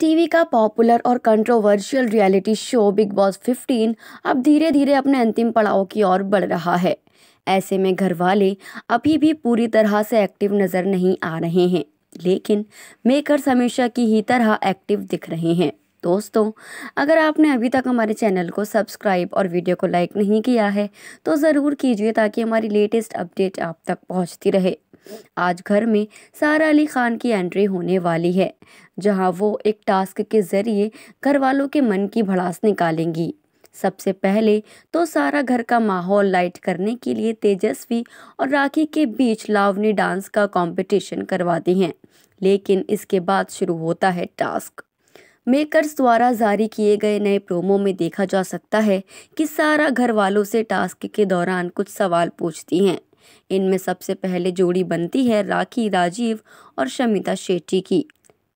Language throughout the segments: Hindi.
टीवी का पॉपुलर और controversial reality show Bigg Boss 15 अब धीरे धीरे अपने अंतिम पड़ाव की ओर बढ़ रहा है ऐसे में घर वाले अभी भी पूरी तरह से एक्टिव नज़र नहीं आ रहे हैं लेकिन मेकर्स हमेशा की ही तरह एक्टिव दिख रहे हैं दोस्तों अगर आपने अभी तक हमारे चैनल को सब्सक्राइब और वीडियो को लाइक नहीं किया है तो ज़रूर कीजिए ताकि हमारी लेटेस्ट अपडेट आप तक पहुँचती रहे आज घर में सारा अली खान की एंट्री होने वाली है जहां वो एक टास्क के जरिए घर वालों के मन की भड़ास निकालेंगी सबसे पहले तो सारा घर का माहौल लाइट करने के लिए तेजस्वी और राखी के बीच लावनी डांस का कंपटीशन करवाती हैं लेकिन इसके बाद शुरू होता है टास्क मेकर्स द्वारा जारी किए गए नए प्रोमो में देखा जा सकता है कि सारा घर वालों से टास्क के दौरान कुछ सवाल पूछती हैं इनमें सबसे पहले जोड़ी बनती है राखी राजीव और शमिता शेट्टी की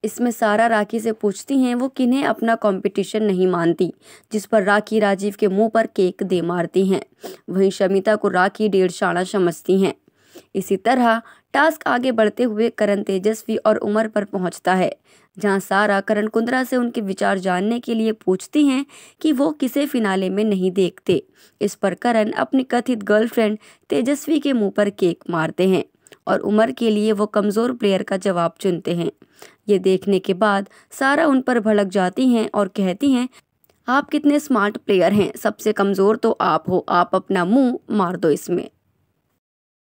इसमें सारा राखी से पूछती हैं वो किन्हें अपना कंपटीशन नहीं मानती जिस पर राखी राजीव के मुंह पर केक दे मारती हैं वहीं शमिता को राखी डेढ़ शाणा समझती हैं इसी तरह टास्क आगे बढ़ते हुए करण तेजस्वी और उमर पर पहुंचता है जहां सारा करण कुंद्रा से उनके विचार जानने के लिए पूछती हैं कि वो किसे फिनाले में नहीं देखते इस पर करण अपनी कथित गर्लफ्रेंड तेजस्वी के मुंह पर केक मारते हैं और उमर के लिए वो कमज़ोर प्लेयर का जवाब चुनते हैं ये देखने के बाद सारा उन पर भड़क जाती हैं और कहती हैं आप कितने स्मार्ट प्लेयर हैं सबसे कमज़ोर तो आप हो आप अपना मुंह मार दो इसमें